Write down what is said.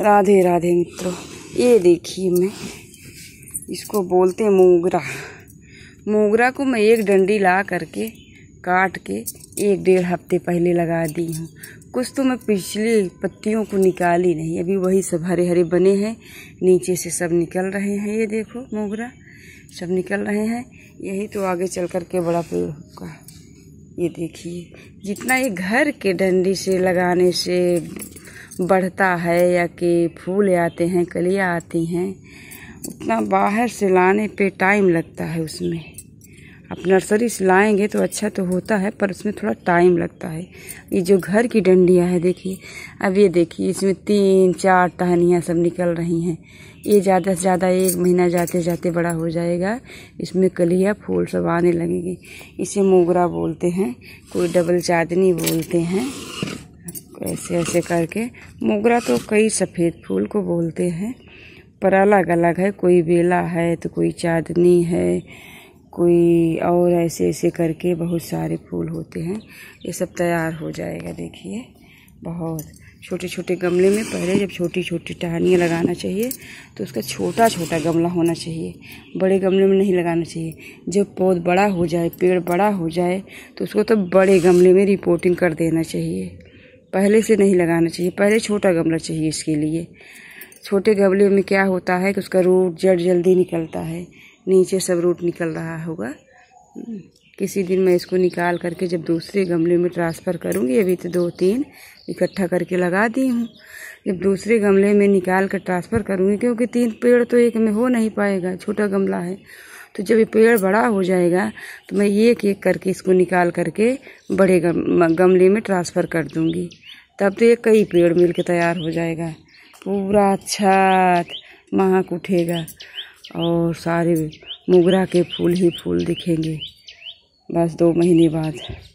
राधे राधे मित्रों ये देखिए मैं इसको बोलते हैं मोगरा मोगरा को मैं एक डंडी ला करके काट के एक डेढ़ हफ्ते पहले लगा दी हूँ कुछ तो मैं पिछली पत्तियों को निकाली नहीं अभी वही सब हरे हरे बने हैं नीचे से सब निकल रहे हैं ये देखो मोगरा सब निकल रहे हैं यही तो आगे चल कर के बड़ा पेड़ होगा ये देखिए जितना ये घर के डंडी से लगाने से बढ़ता है या कि फूल आते हैं कलियाँ आती हैं उतना बाहर से लाने पे टाइम लगता है उसमें आप नर्सरी से लाएंगे तो अच्छा तो होता है पर उसमें थोड़ा टाइम लगता है ये जो घर की डंडियाँ है देखिए अब ये देखिए इसमें तीन चार टहनियाँ सब निकल रही हैं ये ज़्यादा से ज़्यादा एक महीना जाते जाते बड़ा हो जाएगा इसमें कलिया फूल सब आने लगेंगे इसे मोगरा बोलते हैं कोई डबल चाँदनी बोलते हैं ऐसे ऐसे करके मोगरा तो कई सफ़ेद फूल को बोलते हैं पर अलग अलग है कोई बेला है तो कोई चाँदनी है कोई और ऐसे ऐसे करके बहुत सारे फूल होते हैं ये सब तैयार हो जाएगा देखिए बहुत छोटे छोटे गमले में पहले जब छोटी छोटी टहनियाँ लगाना चाहिए तो उसका छोटा छोटा गमला होना चाहिए बड़े गमले में नहीं लगाना चाहिए जब पौध बड़ा हो जाए पेड़ बड़ा हो जाए तो उसको तो बड़े गमले में रिपोर्टिंग कर देना चाहिए पहले से नहीं लगाना चाहिए पहले छोटा गमला चाहिए इसके लिए छोटे गमले में क्या होता है कि उसका रूट जड़ जल्दी निकलता है नीचे सब रूट निकल रहा होगा किसी दिन मैं इसको निकाल करके जब दूसरे गमले में ट्रांसफ़र करूँगी अभी तो दो तीन इकट्ठा करके लगा दी हूँ जब दूसरे गमले में निकाल कर ट्रांसफ़र करूँगी क्योंकि तीन पेड़ तो एक में हो नहीं पाएगा छोटा गमला है तो जब ये पेड़ बड़ा हो जाएगा तो मैं एक एक करके इसको निकाल करके बड़े गमले में ट्रांसफ़र कर दूँगी तब तो ये कई पेड़ मिलके तैयार हो जाएगा पूरा छत महक उठेगा और सारे मोगरा के फूल ही फूल दिखेंगे बस दो महीने बाद